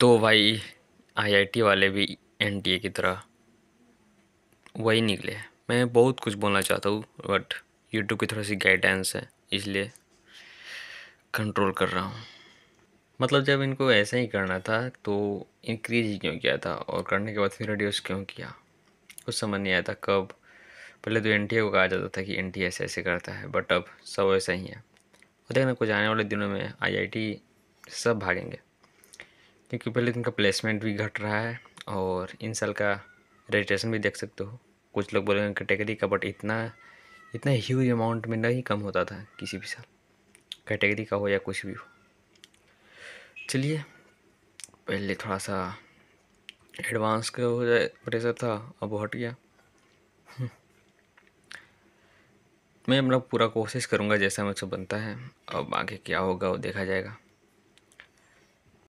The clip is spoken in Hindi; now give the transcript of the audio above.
तो भाई आईआईटी वाले भी एनटीए की तरह वही निकले मैं बहुत कुछ बोलना चाहता हूँ बट यूट्यूब की थोड़ी सी गाइडेंस है इसलिए कंट्रोल कर रहा हूँ मतलब जब इनको ऐसे ही करना था तो इंक्रीज ही क्यों किया था और करने के बाद फिर रिड्यूस क्यों किया कुछ समझ नहीं आया था कब पहले तो एन को कहा जाता था कि एन ऐसे ऐसे करता है बट अब सब ऐसा ही है और देखना कुछ आने वाले दिनों में आई सब भागेंगे क्योंकि पहले इनका प्लेसमेंट भी घट रहा है और इन साल का रजिस्ट्रेशन भी देख सकते हो कुछ लोग बोलेंगे कैटेगरी का बट इतना इतना ह्यूज अमाउंट में नहीं कम होता था किसी भी साल कैटेगरी का हो या कुछ भी हो चलिए पहले थोड़ा सा एडवांस का हो जाए प्रेशर था अब हट गया मैं अपना पूरा कोशिश करूँगा जैसा मुझसे बनता है अब आगे क्या होगा वो देखा जाएगा